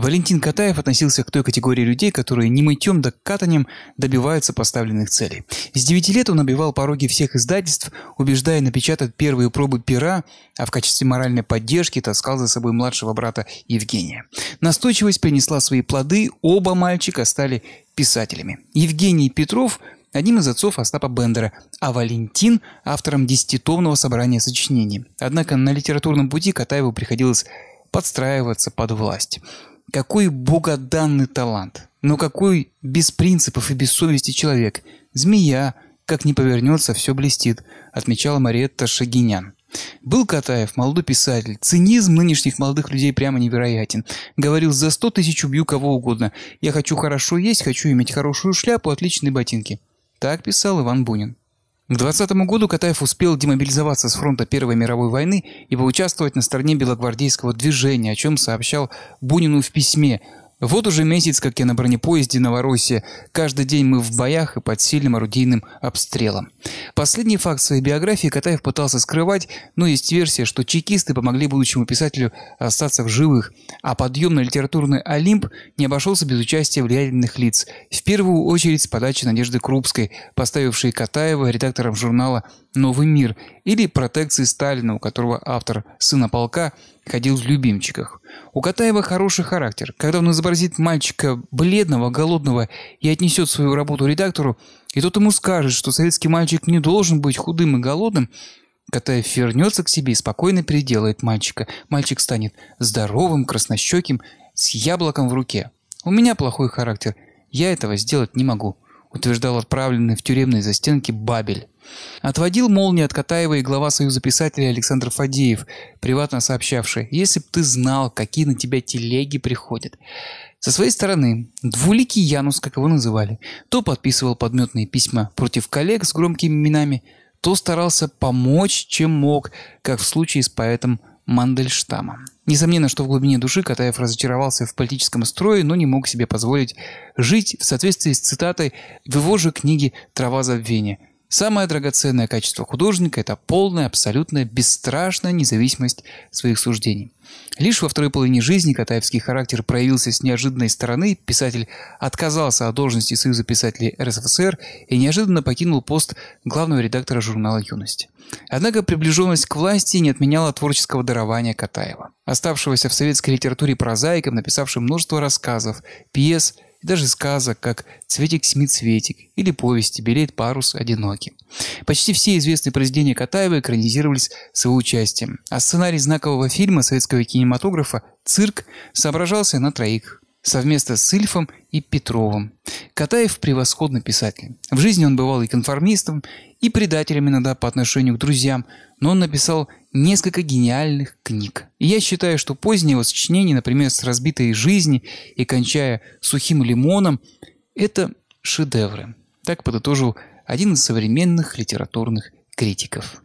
Валентин Катаев относился к той категории людей, которые не мытьем да катанием добиваются поставленных целей. С 9 лет он набивал пороги всех издательств, убеждая напечатать первые пробы пера, а в качестве моральной поддержки таскал за собой младшего брата Евгения. Настойчивость принесла свои плоды, оба мальчика стали писателями. Евгений Петров одним из отцов Остапа Бендера, а Валентин – автором десятитомного собрания сочинений. Однако на литературном пути Катаеву приходилось подстраиваться под власть. Какой богоданный талант! Но какой без принципов и без совести человек! Змея, как ни повернется, все блестит, отмечала Мариетта Шагинян. Был Катаев, молодой писатель. Цинизм нынешних молодых людей прямо невероятен. Говорил, за сто тысяч убью кого угодно. Я хочу хорошо есть, хочу иметь хорошую шляпу, отличные ботинки. Так писал Иван Бунин. К 20 году Катаев успел демобилизоваться с фронта Первой мировой войны и поучаствовать на стороне белогвардейского движения, о чем сообщал Бунину в письме, вот уже месяц, как я на бронепоезде Новороссия. Каждый день мы в боях и под сильным орудийным обстрелом. Последний факт своей биографии Катаев пытался скрывать, но есть версия, что чекисты помогли будущему писателю остаться в живых, а подъем на литературный Олимп не обошелся без участия влиятельных лиц. В первую очередь с подачи Надежды Крупской, поставившей Катаева редактором журнала «Новый мир» или «Протекции Сталина», у которого автор «Сына полка» ходил в любимчиках. У Катаева хороший характер. Когда он изобразит мальчика бледного, голодного и отнесет свою работу редактору, и тот ему скажет, что советский мальчик не должен быть худым и голодным, Катаев вернется к себе и спокойно переделает мальчика. Мальчик станет здоровым, краснощеким, с яблоком в руке. «У меня плохой характер. Я этого сделать не могу», утверждал отправленный в тюремные застенки Бабель. Отводил молнии от Катаева и глава Союза писателей Александр Фадеев, приватно сообщавший, «Если бы ты знал, какие на тебя телеги приходят». Со своей стороны, двуликий Янус, как его называли, то подписывал подметные письма против коллег с громкими именами, то старался помочь, чем мог, как в случае с поэтом Мандельштама. Несомненно, что в глубине души Катаев разочаровался в политическом строе, но не мог себе позволить жить в соответствии с цитатой в его же книге «Трава забвения». Самое драгоценное качество художника – это полная, абсолютная, бесстрашная независимость своих суждений. Лишь во второй половине жизни Катаевский характер проявился с неожиданной стороны, писатель отказался от должности Союза писателей РСФСР и неожиданно покинул пост главного редактора журнала «Юность». Однако приближенность к власти не отменяла творческого дарования Катаева, оставшегося в советской литературе прозаиком, написавшим множество рассказов, пьес – даже сказок, как «Цветик-семицветик» или повести «Белеет парус одинокий». Почти все известные произведения Катаева экранизировались с его участием, а сценарий знакового фильма советского кинематографа «Цирк» соображался на троих совместно с Ильфом и Петровым. Катаев – превосходный писатель. В жизни он бывал и конформистом, и предателем иногда по отношению к друзьям, но он написал несколько гениальных книг. И я считаю, что позднее сочинение, например, с «Разбитой жизни» и кончая «Сухим лимоном» – это шедевры. Так подытожил один из современных литературных критиков.